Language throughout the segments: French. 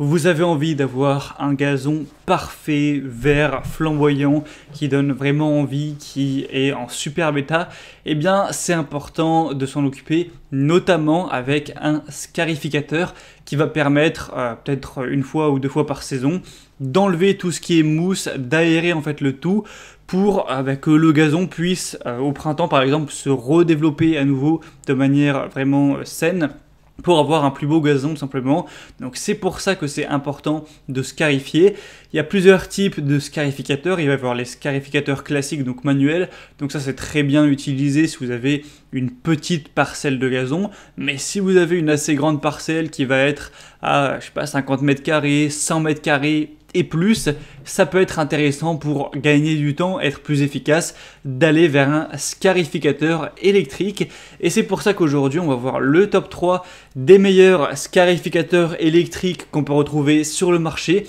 Vous avez envie d'avoir un gazon parfait, vert, flamboyant, qui donne vraiment envie, qui est en superbe état, eh bien c'est important de s'en occuper, notamment avec un scarificateur qui va permettre, euh, peut-être une fois ou deux fois par saison, d'enlever tout ce qui est mousse, d'aérer en fait le tout pour que euh, le gazon puisse euh, au printemps par exemple se redévelopper à nouveau de manière vraiment saine pour avoir un plus beau gazon tout simplement. Donc c'est pour ça que c'est important de scarifier. Il y a plusieurs types de scarificateurs. Il va y avoir les scarificateurs classiques, donc manuels. Donc ça c'est très bien utilisé si vous avez une petite parcelle de gazon. Mais si vous avez une assez grande parcelle qui va être à je sais pas 50 mètres carrés, 100 mètres carrés, et plus, ça peut être intéressant pour gagner du temps, être plus efficace, d'aller vers un scarificateur électrique. Et c'est pour ça qu'aujourd'hui, on va voir le top 3 des meilleurs scarificateurs électriques qu'on peut retrouver sur le marché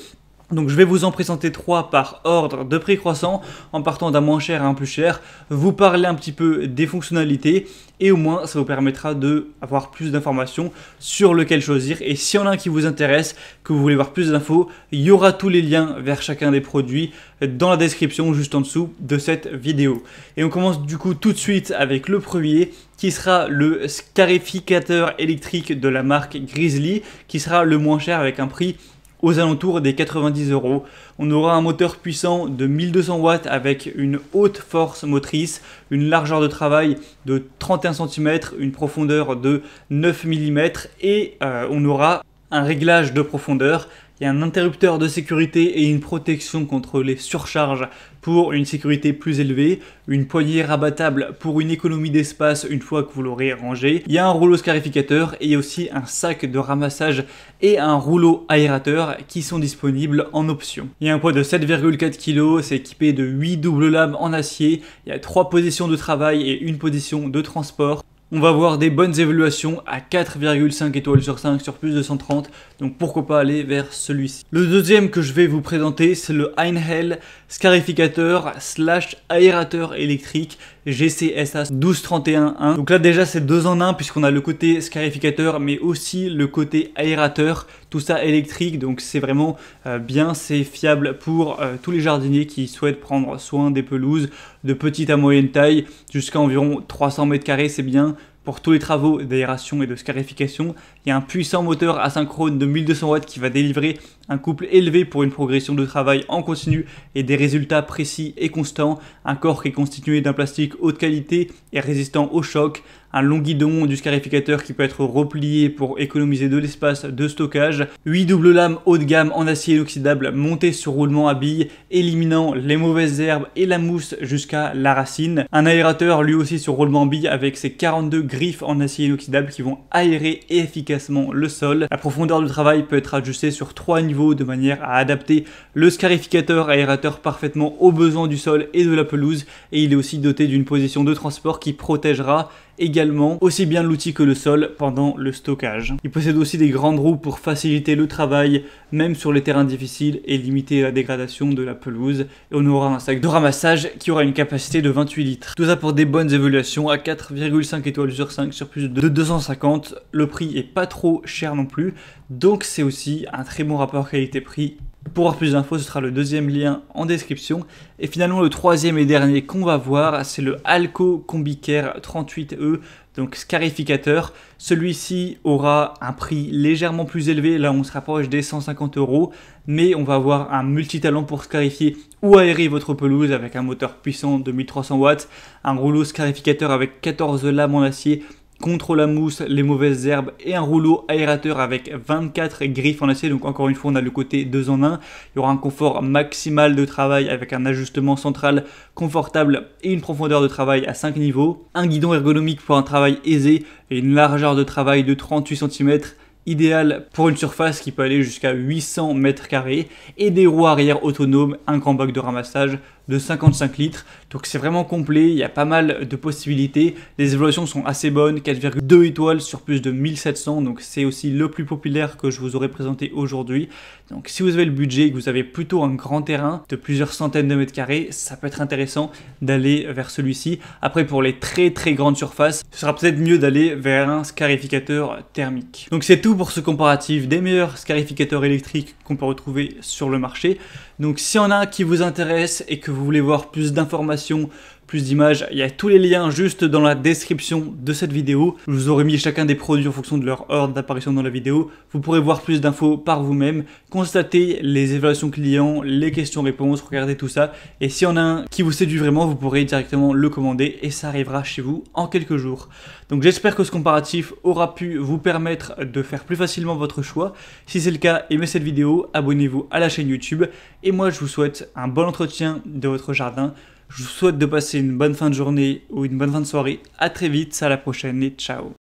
donc je vais vous en présenter trois par ordre de prix croissant, en partant d'un moins cher à un plus cher, vous parler un petit peu des fonctionnalités, et au moins ça vous permettra d'avoir plus d'informations sur lequel choisir. Et si y en a un qui vous intéresse, que vous voulez voir plus d'infos, il y aura tous les liens vers chacun des produits dans la description juste en dessous de cette vidéo. Et on commence du coup tout de suite avec le premier qui sera le scarificateur électrique de la marque Grizzly, qui sera le moins cher avec un prix aux alentours des 90 euros. On aura un moteur puissant de 1200 watts avec une haute force motrice, une largeur de travail de 31 cm, une profondeur de 9 mm et euh, on aura un réglage de profondeur il y a un interrupteur de sécurité et une protection contre les surcharges pour une sécurité plus élevée, une poignée rabattable pour une économie d'espace une fois que vous l'aurez rangé, il y a un rouleau scarificateur et aussi un sac de ramassage et un rouleau aérateur qui sont disponibles en option. Il y a un poids de 7,4 kg, c'est équipé de 8 doubles lames en acier, il y a 3 positions de travail et une position de transport, on va voir des bonnes évaluations à 4,5 étoiles sur 5 sur plus de 130, donc pourquoi pas aller vers celui-ci. Le deuxième que je vais vous présenter, c'est le Einhell scarificateur slash aérateur électrique GCSA 1231 Donc là déjà c'est deux en un puisqu'on a le côté scarificateur mais aussi le côté aérateur tout ça électrique, donc c'est vraiment euh, bien, c'est fiable pour euh, tous les jardiniers qui souhaitent prendre soin des pelouses de petite à moyenne taille jusqu'à environ 300 mètres carrés, c'est bien. Pour tous les travaux d'aération et de scarification, il y a un puissant moteur asynchrone de 1200 watts qui va délivrer un couple élevé pour une progression de travail en continu et des résultats précis et constants. Un corps qui est constitué d'un plastique haute qualité et résistant au choc, un long guidon du scarificateur qui peut être replié pour économiser de l'espace de stockage, 8 doubles lames haut de gamme en acier inoxydable montées sur roulement à billes, éliminant les mauvaises herbes et la mousse jusqu'à la racine, un aérateur lui aussi sur roulement à billes avec ses 42 griffes en acier inoxydable qui vont aérer efficacement le sol, la profondeur de travail peut être ajustée sur 3 niveaux de manière à adapter le scarificateur aérateur parfaitement aux besoins du sol et de la pelouse et il est aussi doté d'une position de transport qui protégera également aussi bien l'outil que le sol pendant le stockage. Il possède aussi des grandes roues pour faciliter le travail, même sur les terrains difficiles et limiter la dégradation de la pelouse. Et on aura un sac de ramassage qui aura une capacité de 28 litres. Tout ça pour des bonnes évaluations à 4,5 étoiles sur 5 sur plus de 250. Le prix est pas trop cher non plus, donc c'est aussi un très bon rapport qualité-prix pour avoir plus d'infos, ce sera le deuxième lien en description. Et finalement, le troisième et dernier qu'on va voir, c'est le Alco Combicare 38E, donc scarificateur. Celui-ci aura un prix légèrement plus élevé, là on se rapproche des 150 euros, mais on va avoir un multitalent pour scarifier ou aérer votre pelouse avec un moteur puissant de 1300 watts, un rouleau scarificateur avec 14 lames en acier contre la mousse, les mauvaises herbes et un rouleau aérateur avec 24 griffes en acier. Donc encore une fois, on a le côté 2 en 1. Il y aura un confort maximal de travail avec un ajustement central confortable et une profondeur de travail à 5 niveaux. Un guidon ergonomique pour un travail aisé et une largeur de travail de 38 cm idéal pour une surface qui peut aller jusqu'à 800 mètres carrés et des roues arrière autonomes, un grand bac de ramassage de 55 litres. Donc c'est vraiment complet, il y a pas mal de possibilités. Les évaluations sont assez bonnes, 4,2 étoiles sur plus de 1700. Donc c'est aussi le plus populaire que je vous aurais présenté aujourd'hui. Donc si vous avez le budget que vous avez plutôt un grand terrain de plusieurs centaines de mètres carrés, ça peut être intéressant d'aller vers celui-ci. Après pour les très très grandes surfaces, ce sera peut-être mieux d'aller vers un scarificateur thermique. Donc c'est tout pour ce comparatif des meilleurs scarificateurs électriques qu'on peut retrouver sur le marché. Donc s'il y en a qui vous intéresse et que vous vous voulez voir plus d'informations plus d'images. Il y a tous les liens juste dans la description de cette vidéo. Je vous aurai mis chacun des produits en fonction de leur ordre d'apparition dans la vidéo. Vous pourrez voir plus d'infos par vous-même, constater les évaluations clients, les questions-réponses, regarder tout ça. Et si y en a un qui vous séduit vraiment, vous pourrez directement le commander et ça arrivera chez vous en quelques jours. Donc j'espère que ce comparatif aura pu vous permettre de faire plus facilement votre choix. Si c'est le cas, aimez cette vidéo, abonnez-vous à la chaîne YouTube et moi je vous souhaite un bon entretien de votre jardin. Je vous souhaite de passer une bonne fin de journée ou une bonne fin de soirée. À très vite, à la prochaine et ciao